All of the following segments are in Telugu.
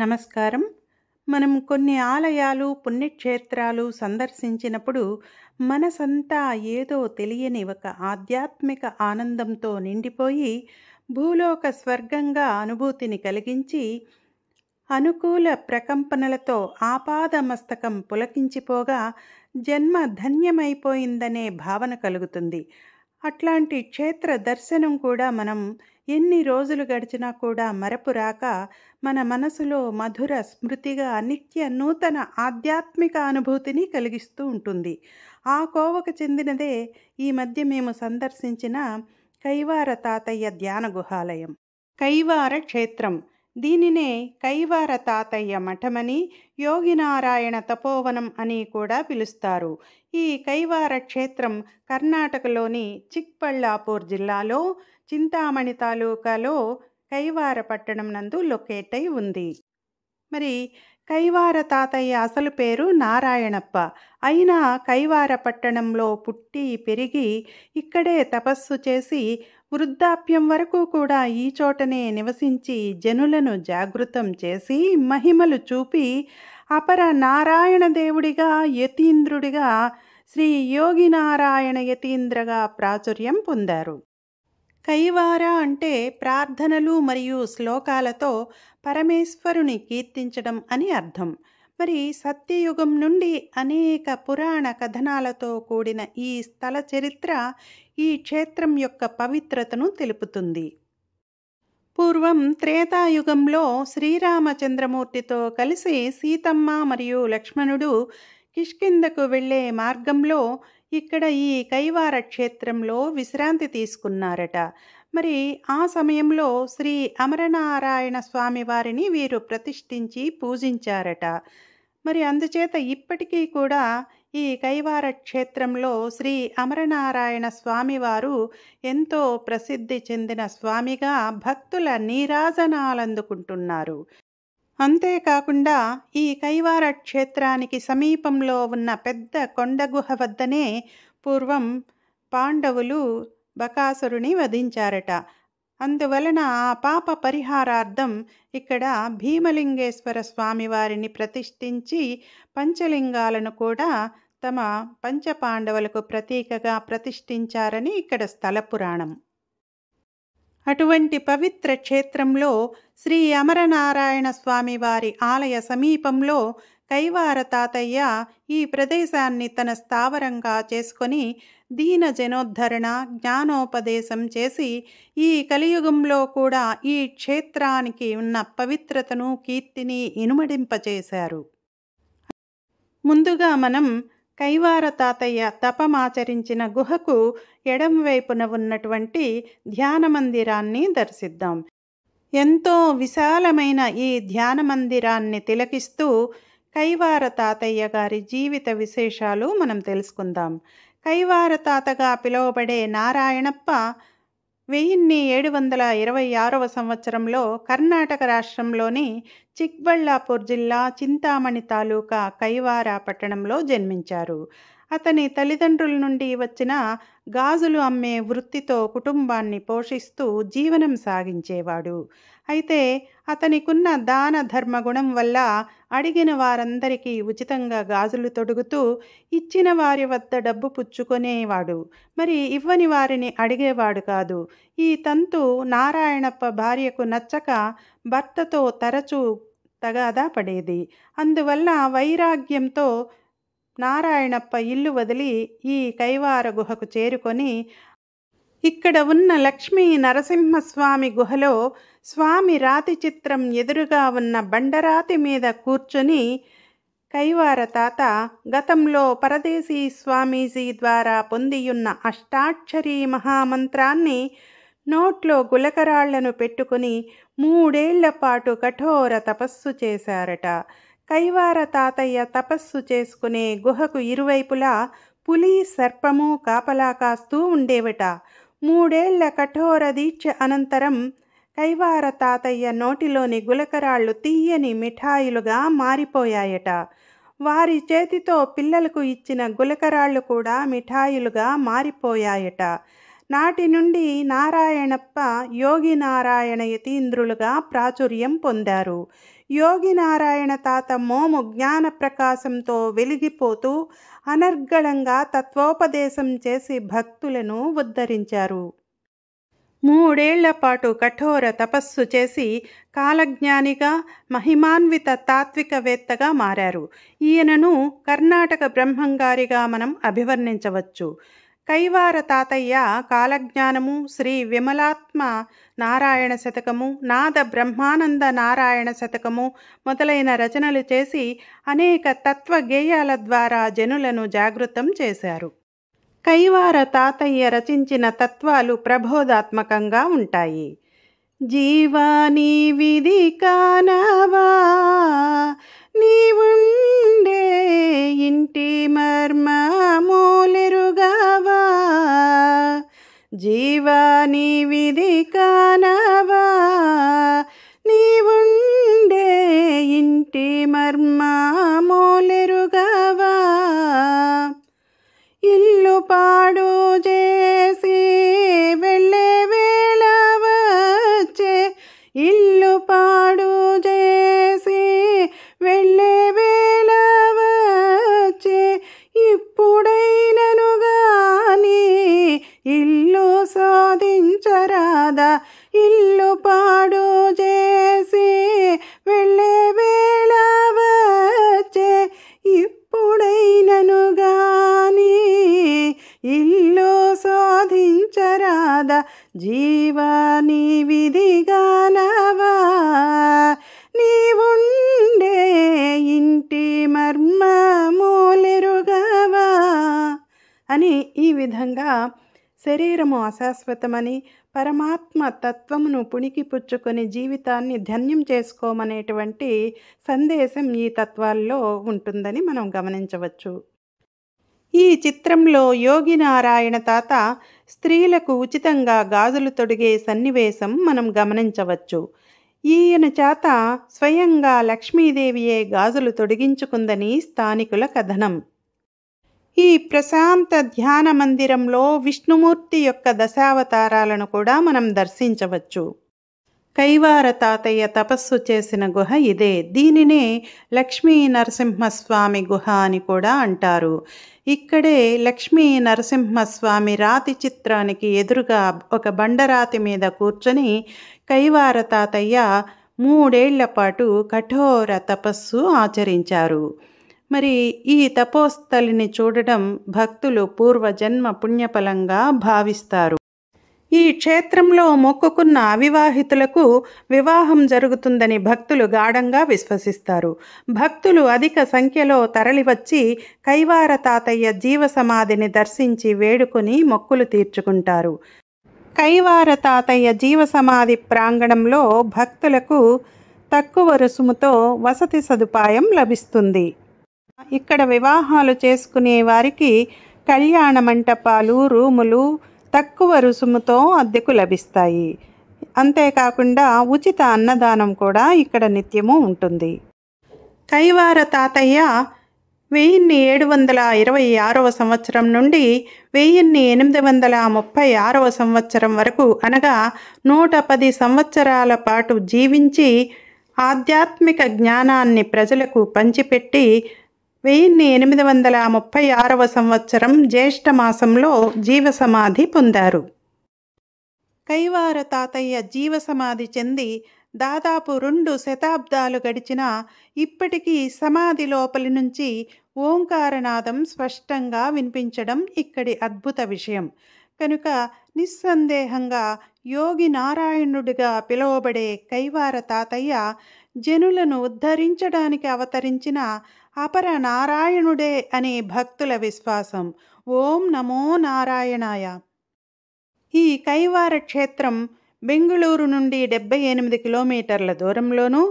నమస్కారం మనం కొన్ని ఆలయాలు పుణ్యక్షేత్రాలు సందర్శించినప్పుడు మనసంతా ఏదో తెలియని ఒక ఆధ్యాత్మిక ఆనందంతో నిండిపోయి భూలోక స్వర్గంగా అనుభూతిని కలిగించి అనుకూల ప్రకంపనలతో ఆపాద మస్తకం పులకించిపోగా జన్మ ధన్యమైపోయిందనే భావన కలుగుతుంది అట్లాంటి క్షేత్ర దర్శనం కూడా మనం ఎన్ని రోజులు గడిచినా కూడా మరపు రాక మన మనసులో మధుర స్మృతిగా నిత్య నూతన ఆధ్యాత్మిక అనుభూతిని కలిగిస్తూ ఉంటుంది ఆ కోవకు చెందినదే ఈ మధ్య మేము సందర్శించిన కైవార తాతయ్య ధ్యాన గుహాలయం కైవార క్షేత్రం దీనినే కైవార తాతయ్య మఠమని యోగినారాయణ తపోవనం అని కూడా పిలుస్తారు ఈ కైవార క్షేత్రం కర్ణాటకలోని చిక్పళ్ళాపూర్ జిల్లాలో చింతామణి తాలూకాలో కైవార పట్టణం నందు లొకేట్ అయి ఉంది మరి కైవార తాతయ్య అసలు పేరు నారాయణప్ప అయినా కైవార పట్టణంలో పుట్టి పెరిగి ఇక్కడే తపస్సు చేసి వృద్ధాప్యం వరకు కూడా ఈ చోటనే నివసించి జనులను జాగృతం చేసి మహిమలు చూపి అపర నారాయణ దేవుడిగా యతీంద్రుడిగా శ్రీ యోగి నారాయణ యతీంద్రగా ప్రాచుర్యం పొందారు కైవార అంటే ప్రార్థనలు మరియు శ్లోకాలతో పరమేశ్వరుని కీర్తించడం అని అర్థం మరి సత్యయుగం నుండి అనేక పురాణ కథనాలతో కూడిన ఈ స్థల చరిత్ర ఈ క్షేత్రం యొక్క పవిత్రతను తెలుపుతుంది పూర్వం త్రేతాయుగంలో శ్రీరామచంద్రమూర్తితో కలిసి సీతమ్మ మరియు లక్ష్మణుడు కిష్కిందకు వెళ్ళే మార్గంలో ఇక్కడ ఈ కైవార క్షేత్రంలో విశ్రాంతి తీసుకున్నారట మరి ఆ సమయంలో శ్రీ అమరనారాయణ స్వామి వారిని వీరు ప్రతిష్ఠించి పూజించారట మరి అందుచేత ఇప్పటికీ కూడా ఈ కైవార క్షేత్రంలో శ్రీ అమరనారాయణ స్వామివారు ఎంతో ప్రసిద్ధి చెందిన స్వామిగా భక్తుల నీరాజనాలందుకుంటున్నారు అంతేకాకుండా ఈ కైవార క్షేత్రానికి సమీపంలో ఉన్న పెద్ద కొండ గుహ వద్దనే పూర్వం పాండవులు బకాసురుని వధించారట అందువలన ఆ పాప పరిహారార్థం ఇక్కడ భీమలింగేశ్వర స్వామివారిని ప్రతిష్ఠించి పంచలింగాలను కూడా తమ పంచపాండవులకు ప్రతీకగా ప్రతిష్ఠించారని ఇక్కడ స్థల పురాణం అటువంటి పవిత్ర క్షేత్రంలో శ్రీ అమరనారాయణ స్వామి వారి ఆలయ సమీపంలో కైవార తాతయ్య ఈ ప్రదేశాన్ని తన స్థావరంగా చేసుకొని దీన జనోద్ధరణ జ్ఞానోపదేశం చేసి ఈ కలియుగంలో కూడా ఈ క్షేత్రానికి ఉన్న పవిత్రతను కీర్తిని ఇనుమడింపచేశారు ముందుగా మనం కైవార తాతయ్య తపమాచరించిన గుహకు ఎడంవైపున ఉన్నటువంటి ధ్యాన మందిరాన్ని దర్శిద్దాం ఎంతో విశాలమైన ఈ ధ్యాన మందిరాన్ని తిలకిస్తూ కైవార తాతయ్య గారి జీవిత విశేషాలు మనం తెలుసుకుందాం కైవార తాతగా పిలువబడే నారాయణప్ప వెయ్యిన్ని ఏడు వందల ఇరవై ఆరవ సంవత్సరంలో కర్ణాటక రాష్ట్రంలోని చిక్బళ్ళాపూర్ జిల్లా చింతామణి తాలూకా కైవారా పట్టణంలో జన్మించారు అతని తల్లిదండ్రుల నుండి వచ్చిన గాజులు అమ్మే వృత్తితో కుటుంబాన్ని పోషిస్తూ జీవనం సాగించేవాడు అయితే అతనికున్న దాన ధర్మగుణం వల్ల అడిగిన వారందరికీ ఉచితంగా గాజులు తొడుగుతూ ఇచ్చిన వారి వద్ద డబ్బు పుచ్చుకునేవాడు మరి ఇవ్వని వారిని అడిగేవాడు కాదు ఈ తంతు నారాయణప్ప భార్యకు నచ్చక భర్తతో తరచూ తగాదా పడేది అందువల్ల వైరాగ్యంతో నారాయణప్ప ఇల్లు వదిలి ఈ కైవార గుహకు చేరుకొని ఇక్కడ ఉన్న లక్ష్మీ నరసింహస్వామి గుహలో స్వామి రాతి చిత్రం ఎదురుగా ఉన్న బండరాతి మీద కూర్చుని కైవార తాత గతంలో పరదేశీ స్వామీజీ ద్వారా పొందియున్న అష్టాక్షరీ మహామంత్రాన్ని నోట్లో గులకరాళ్లను పెట్టుకుని మూడేళ్ల పాటు కఠోర తపస్సు చేశారట కైవార తాతయ్య తపస్సు చేసుకునే గుహకు ఇరువైపులా పులి సర్పము కాపలా కాస్తూ ఉండేవట మూడేళ్ల కఠోర దీక్ష అనంతరం కైవార తాతయ్య నోటిలోని గులకరాళ్ళు తీయని మిఠాయిలుగా మారిపోయాయట వారి చేతితో పిల్లలకు ఇచ్చిన గులకరాళ్ళు కూడా మిఠాయిలుగా మారిపోయాయట నాటి నుండి నారాయణప్ప యోగి నారాయణ యతీంద్రులుగా ప్రాచుర్యం పొందారు యోగి నారాయణ తాత మోము జ్ఞాన ప్రకాశంతో వెలిగిపోతూ అనర్గళంగా తత్వోపదేశం చేసి భక్తులను ఉద్ధరించారు మూడేళ్ల పాటు కఠోర తపస్సు చేసి కాలజ్ఞానిగా మహిమాన్విత తాత్వికవేత్తగా మారారు ఈయనను కర్ణాటక బ్రహ్మంగారిగా మనం అభివర్ణించవచ్చు కైవార తాతయ్య కాలజ్ఞానము శ్రీ విమలాత్మ నారాయణ శతకము నాద బ్రహ్మానంద నారాయణ శతకము మొదలైన రచనలు చేసి అనేక తత్వ గేయాల ద్వారా జనులను జాగృతం చేశారు కైవార తాతయ్య రచించిన తత్వాలు ప్రబోధాత్మకంగా ఉంటాయి జీవాని విధి కానవా నీవుండే ఇంటి మర్మ జీవా జీవాని విధి కానవా నీవుండే ఇంటి మర్మా జీవాని విధిగానవా నీవుండే ఇంటి మర్మమూలెరుగవా అని ఈ విధంగా శరీరము అశాశ్వతమని పరమాత్మ తత్వమును పుణికి పుచ్చుకొని జీవితాన్ని ధన్యం చేసుకోమనేటువంటి సందేశం ఈ తత్వాల్లో ఉంటుందని మనం గమనించవచ్చు ఈ చిత్రంలో యోగి నారాయణ తాత స్త్రీలకు ఉచితంగా గాజులు తొడిగే సన్నివేశం మనం గమనించవచ్చు ఈయన చేత స్వయంగా లక్ష్మీదేవియే గాజులు తొడిగించుకుందని స్థానికుల కథనం ఈ ప్రశాంత ధ్యాన మందిరంలో విష్ణుమూర్తి యొక్క దశావతారాలను కూడా మనం దర్శించవచ్చు కైవార తాతయ్య తపస్సు చేసిన గుహ ఇదే దీనినే లక్ష్మీ నరసింహస్వామి గుహ అని కూడా అంటారు ఇక్కడే లక్ష్మీ నరసింహస్వామి రాతి చిత్రానికి ఎదురుగా ఒక బండరాతి మీద కూర్చొని కైవార తాతయ్య మూడేళ్ల పాటు కఠోర తపస్సు ఆచరించారు మరి ఈ తపోస్థలిని చూడడం భక్తులు పూర్వజన్మ పుణ్యఫలంగా భావిస్తారు ఈ క్షేత్రంలో మొక్కుకున్న అవివాహితులకు వివాహం జరుగుతుందని భక్తులు గాఢంగా విశ్వసిస్తారు భక్తులు అధిక సంఖ్యలో తరలివచ్చి కైవార తాతయ్య జీవ సమాధిని దర్శించి వేడుకొని మొక్కులు తీర్చుకుంటారు కైవార తాతయ్య జీవ సమాధి ప్రాంగణంలో భక్తులకు తక్కువ రుసుముతో వసతి సదుపాయం లభిస్తుంది ఇక్కడ వివాహాలు చేసుకునే వారికి కళ్యాణ మంటపాలు రూములు తక్కువ రుసుముతో అద్దెకు లభిస్తాయి అంతేకాకుండా ఉచిత అన్నదానం కూడా ఇక్కడ నిత్యము ఉంటుంది కైవార తాతయ్య వెయ్యిన్ని ఏడు వందల ఇరవై ఆరవ సంవత్సరం నుండి వెయ్యిన్ని ఎనిమిది వందల ముప్పై ఆరవ సంవత్సరం వరకు అనగా నూట పది సంవత్సరాల పాటు జీవించి ఆధ్యాత్మిక జ్ఞానాన్ని ప్రజలకు పంచిపెట్టి వెయ్యిన్ని ఎనిమిది వందల ముప్పై ఆరవ సంవత్సరం జ్యేష్ఠ మాసంలో జీవసమాధి పొందారు కైవార తాతయ్య జీవసమాధి చెంది దాదాపు రెండు శతాబ్దాలు గడిచినా ఇప్పటికీ సమాధి లోపలి నుంచి ఓంకారనాదం స్పష్టంగా వినిపించడం ఇక్కడి అద్భుత విషయం కనుక నిస్సందేహంగా యోగి నారాయణుడిగా పిలువబడే కైవార తాతయ్య జనులను ఉద్ధరించడానికి అవతరించిన అపర నారాయణుడే అనే భక్తుల విశ్వాసం ఓం నమో నారాయణాయ ఈ కైవార క్షేత్రం బెంగళూరు నుండి డెబ్బై ఎనిమిది కిలోమీటర్ల దూరంలోనూ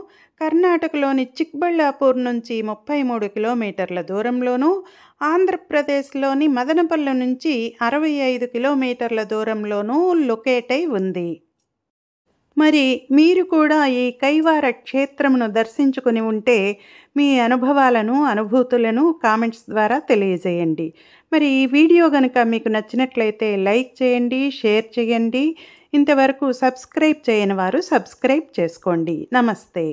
కర్ణాటకలోని చిక్బళ్ళాపూర్ నుంచి ముప్పై మూడు కిలోమీటర్ల దూరంలోనూ ఆంధ్రప్రదేశ్లోని మదనపల్లి నుంచి అరవై ఐదు కిలోమీటర్ల దూరంలోనూ లొకేట్ అయి ఉంది మరి మీరు కూడా ఈ కైవార క్షేత్రమును దర్శించుకుని ఉంటే మీ అనుభవాలను అనుభూతులను కామెంట్స్ ద్వారా తెలియజేయండి మరి ఈ వీడియో కనుక మీకు నచ్చినట్లయితే లైక్ చేయండి షేర్ చేయండి ఇంతవరకు సబ్స్క్రైబ్ చేయని వారు సబ్స్క్రైబ్ చేసుకోండి నమస్తే